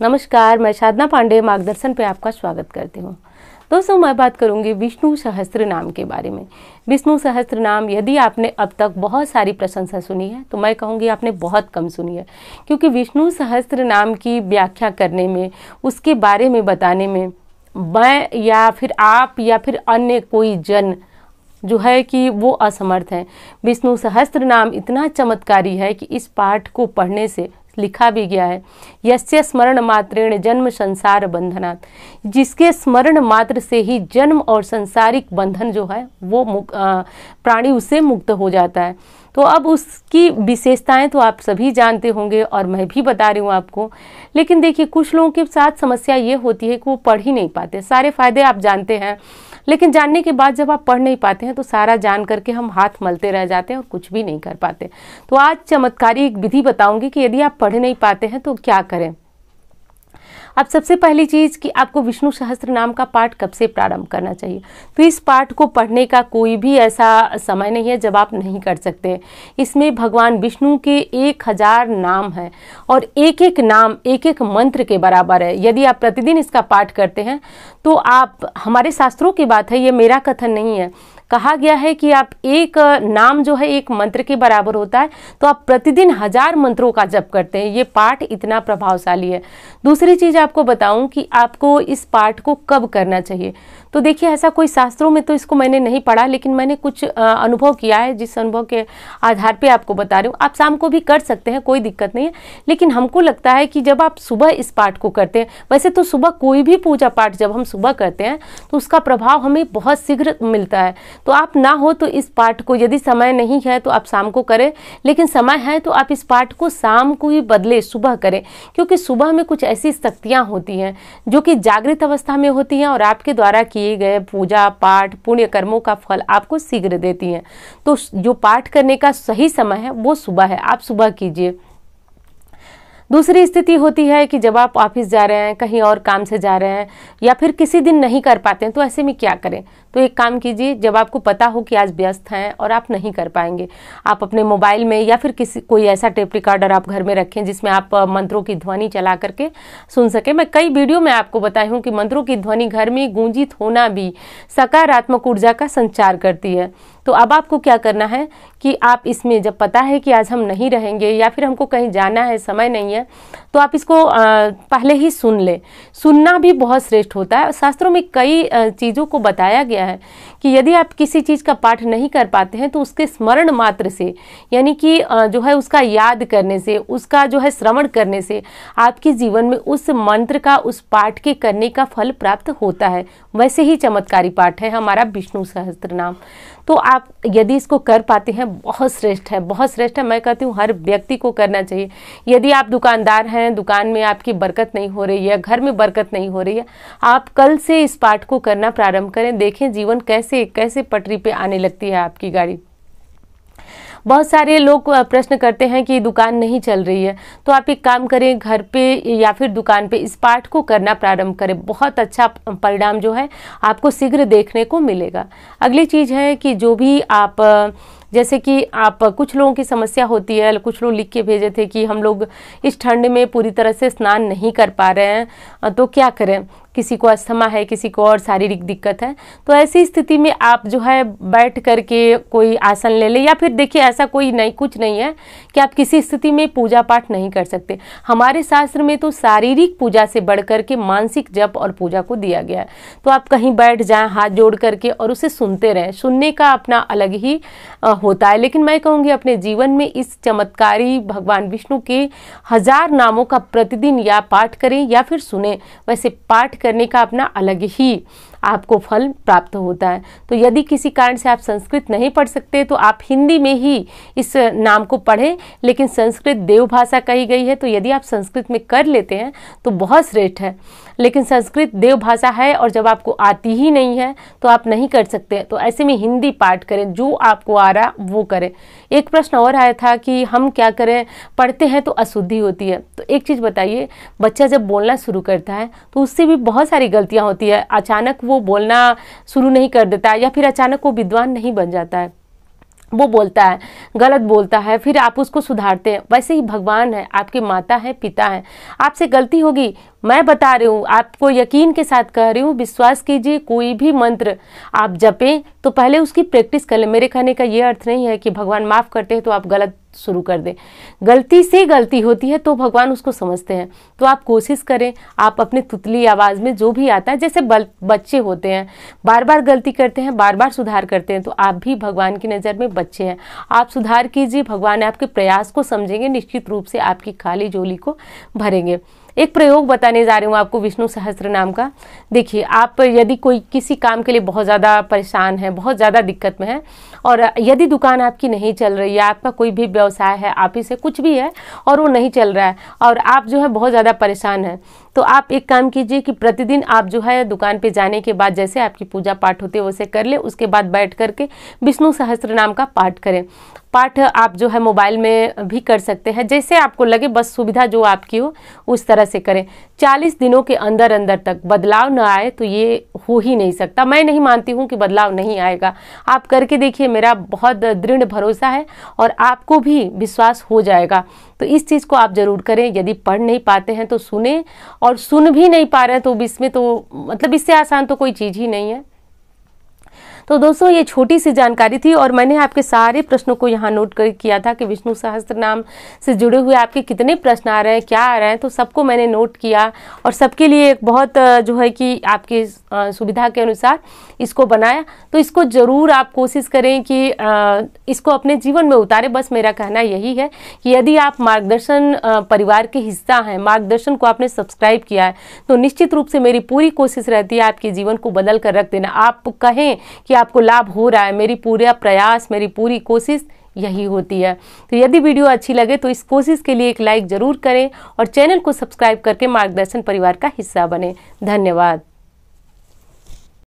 नमस्कार मैं साधना पांडे मार्गदर्शन पे आपका स्वागत करती हूँ दोस्तों मैं बात करूँगी विष्णु सहस्त्र नाम के बारे में विष्णु सहस्त्र नाम यदि आपने अब तक बहुत सारी प्रशंसा सुनी है तो मैं कहूँगी आपने बहुत कम सुनी है क्योंकि विष्णु सहस्त्र नाम की व्याख्या करने में उसके बारे में बताने में मैं या फिर आप या फिर अन्य कोई जन जो है कि वो असमर्थ हैं विष्णु सहस्त्र नाम इतना चमत्कारी है कि इस पाठ को पढ़ने से लिखा भी गया है यस्य स्मरण मात्रेण जन्म संसार बंधनात् जिसके स्मरण मात्र से ही जन्म और संसारिक बंधन जो है वो प्राणी उससे मुक्त हो जाता है तो अब उसकी विशेषताएं तो आप सभी जानते होंगे और मैं भी बता रही हूँ आपको लेकिन देखिए कुछ लोगों के साथ समस्या ये होती है कि वो पढ़ ही नहीं पाते सारे फायदे आप जानते हैं लेकिन जानने के बाद जब आप पढ़ नहीं पाते हैं तो सारा जान करके हम हाथ मलते रह जाते हैं और कुछ भी नहीं कर पाते तो आज चमत्कारी एक विधि बताऊंगी कि यदि आप पढ़ नहीं पाते हैं तो क्या करें अब सबसे पहली चीज़ कि आपको विष्णु सहस्त्र नाम का पाठ कब से प्रारंभ करना चाहिए तो इस पाठ को पढ़ने का कोई भी ऐसा समय नहीं है जब आप नहीं कर सकते इसमें भगवान विष्णु के एक हज़ार नाम हैं और एक एक नाम एक एक मंत्र के बराबर है यदि आप प्रतिदिन इसका पाठ करते हैं तो आप हमारे शास्त्रों की बात है ये मेरा कथन नहीं है कहा गया है कि आप एक नाम जो है एक मंत्र के बराबर होता है तो आप प्रतिदिन हजार मंत्रों का जप करते हैं ये पाठ इतना प्रभावशाली है दूसरी चीज़ आपको बताऊं कि आपको इस पाठ को कब करना चाहिए तो देखिए ऐसा कोई शास्त्रों में तो इसको मैंने नहीं पढ़ा लेकिन मैंने कुछ अनुभव किया है जिस अनुभव के आधार पर आपको बता रही हूँ आप शाम को भी कर सकते हैं कोई दिक्कत नहीं है लेकिन हमको लगता है कि जब आप सुबह इस पाठ को करते हैं वैसे तो सुबह कोई भी पूजा पाठ जब हम सुबह करते हैं तो उसका प्रभाव हमें बहुत शीघ्र मिलता है तो आप ना हो तो इस पाठ को यदि समय नहीं है तो आप शाम को करें लेकिन समय है तो आप इस पाठ को शाम को ही बदले सुबह करें क्योंकि सुबह में कुछ ऐसी शक्तियाँ होती हैं जो कि जागृत अवस्था में होती हैं और आपके द्वारा किए गए पूजा पाठ पुण्य कर्मों का फल आपको शीघ्र देती हैं तो जो पाठ करने का सही समय है वो सुबह है आप सुबह कीजिए दूसरी स्थिति होती है कि जब आप ऑफिस जा रहे हैं कहीं और काम से जा रहे हैं या फिर किसी दिन नहीं कर पाते हैं तो ऐसे में क्या करें तो एक काम कीजिए जब आपको पता हो कि आज व्यस्त हैं और आप नहीं कर पाएंगे आप अपने मोबाइल में या फिर किसी कोई ऐसा टेप रिकॉर्डर आप घर में रखें जिसमें आप मंत्रों की ध्वनि चला करके सुन सकें मैं कई वीडियो में आपको बताई हूँ कि मंत्रों की ध्वनि घर में गूंजित होना भी सकारात्मक ऊर्जा का संचार करती है तो अब आपको क्या करना है कि आप इसमें जब पता है कि आज हम नहीं रहेंगे या फिर हमको कहीं जाना है समय नहीं है तो आप इसको पहले ही सुन लें सुनना भी बहुत श्रेष्ठ होता है शास्त्रों में कई चीज़ों को बताया गया गया है कि यदि आप किसी चीज़ का पाठ नहीं कर पाते हैं तो उसके स्मरण मात्र से यानी कि जो है उसका याद करने से उसका जो है श्रवण करने से आपके जीवन में उस मंत्र का उस पाठ के करने का फल प्राप्त होता है वैसे ही चमत्कारी पाठ है हमारा विष्णु सहस्त्र नाम तो आप यदि इसको कर पाते हैं बहुत श्रेष्ठ है बहुत श्रेष्ठ है मैं कहती हूँ हर व्यक्ति को करना चाहिए यदि आप दुकानदार हैं दुकान में आपकी बरकत नहीं हो रही है घर में बरकत नहीं हो रही है आप कल से इस पाठ को करना प्रारंभ करें देखें जीवन कैसे कैसे पटरी पे आने लगती है आपकी गाड़ी बहुत सारे लोग प्रश्न करते हैं कि दुकान नहीं चल रही है तो आप एक काम करें घर पे या फिर दुकान पे इस पाठ को करना प्रारंभ करें बहुत अच्छा परिणाम जो है आपको शीघ्र देखने को मिलेगा अगली चीज़ है कि जो भी आप जैसे कि आप कुछ लोगों की समस्या होती है कुछ लोग लिख के भेजे थे कि हम लोग इस ठंड में पूरी तरह से स्नान नहीं कर पा रहे हैं तो क्या करें किसी को अस्थमा है किसी को और शारीरिक दिक्कत है तो ऐसी स्थिति में आप जो है बैठ कर के कोई आसन ले लें या फिर देखिए ऐसा कोई नहीं कुछ नहीं है कि आप किसी स्थिति में पूजा पाठ नहीं कर सकते हमारे शास्त्र में तो शारीरिक पूजा से बढ़ कर के मानसिक जप और पूजा को दिया गया है तो आप कहीं बैठ जाएं हाथ जोड़ करके और उसे सुनते रहें सुनने का अपना अलग ही होता है लेकिन मैं कहूँगी अपने जीवन में इस चमत्कारी भगवान विष्णु के हजार नामों का प्रतिदिन या पाठ करें या फिर सुने वैसे पाठ करने का अपना अलग ही आपको फल प्राप्त होता है तो यदि किसी कारण से आप संस्कृत नहीं पढ़ सकते तो आप हिंदी में ही इस नाम को पढ़ें लेकिन संस्कृत देवभाषा कही गई है तो यदि आप संस्कृत में कर लेते हैं तो बहुत श्रेष्ठ है लेकिन संस्कृत देव भाषा है और जब आपको आती ही नहीं है तो आप नहीं कर सकते तो ऐसे में हिंदी पाठ करें जो आपको आ रहा वो करें एक प्रश्न और आया था कि हम क्या करें पढ़ते हैं तो अशुद्धि होती है तो एक चीज़ बताइए बच्चा जब बोलना शुरू करता है तो उससे भी बहुत सारी गलतियाँ होती है अचानक वो बोलना शुरू नहीं कर देता या फिर अचानक वो विद्वान नहीं बन जाता है वो बोलता है गलत बोलता है फिर आप उसको सुधारते हैं वैसे ही भगवान है आपके माता है पिता है आपसे गलती होगी मैं बता रही हूँ आपको यकीन के साथ कह रही हूँ विश्वास कीजिए कोई भी मंत्र आप जपें तो पहले उसकी प्रैक्टिस कर लें मेरे कहने का ये अर्थ नहीं है कि भगवान माफ़ करते हैं तो आप गलत शुरू कर दें गलती से गलती होती है तो भगवान उसको समझते हैं तो आप कोशिश करें आप अपने तुतली आवाज़ में जो भी आता है जैसे बच्चे होते हैं बार बार गलती करते हैं बार बार सुधार करते हैं तो आप भी भगवान की नज़र में बच्चे हैं आप सुधार कीजिए भगवान आपके प्रयास को समझेंगे निश्चित रूप से आपकी खाली झोली को भरेंगे एक प्रयोग बताने जा रही हूँ आपको विष्णु सहस्त्र नाम का देखिए आप यदि कोई किसी काम के लिए बहुत ज़्यादा परेशान है बहुत ज़्यादा दिक्कत में है और यदि दुकान आपकी नहीं चल रही है आपका कोई भी व्यवसाय है आप ही से कुछ भी है और वो नहीं चल रहा है और आप जो है बहुत ज़्यादा परेशान हैं तो आप एक काम कीजिए कि प्रतिदिन आप जो है दुकान पे जाने के बाद जैसे आपकी पूजा पाठ होती है वैसे कर ले उसके बाद बैठ करके विष्णु सहस्त्र नाम का पाठ करें पाठ आप जो है मोबाइल में भी कर सकते हैं जैसे आपको लगे बस सुविधा जो आपकी हो उस तरह से करें 40 दिनों के अंदर अंदर तक बदलाव ना आए तो ये हो ही नहीं सकता मैं नहीं मानती हूँ कि बदलाव नहीं आएगा आप करके देखिए मेरा बहुत दृढ़ भरोसा है और आपको भी विश्वास हो जाएगा तो इस चीज़ को आप ज़रूर करें यदि पढ़ नहीं पाते हैं तो सुने और सुन भी नहीं पा रहे हैं तो इसमें तो मतलब इससे आसान तो कोई चीज़ ही नहीं है तो दोस्तों ये छोटी सी जानकारी थी और मैंने आपके सारे प्रश्नों को यहाँ नोट कर किया था कि विष्णु सहस्त्र नाम से जुड़े हुए आपके कितने प्रश्न आ रहे हैं क्या आ रहे हैं तो सबको मैंने नोट किया और सबके लिए एक बहुत जो है कि आपके सुविधा के अनुसार इसको बनाया तो इसको ज़रूर आप कोशिश करें कि इसको अपने जीवन में उतारें बस मेरा कहना यही है कि यदि आप मार्गदर्शन परिवार के हिस्सा हैं मार्गदर्शन को आपने सब्सक्राइब किया है तो निश्चित रूप से मेरी पूरी कोशिश रहती है आपके जीवन को बदल कर रख देना आप कहें कि आपको लाभ हो रहा है मेरी पूरा प्रयास मेरी पूरी कोशिश यही होती है तो यदि वीडियो अच्छी लगे तो इस कोशिश के लिए एक लाइक ज़रूर करें और चैनल को सब्सक्राइब करके मार्गदर्शन परिवार का हिस्सा बने धन्यवाद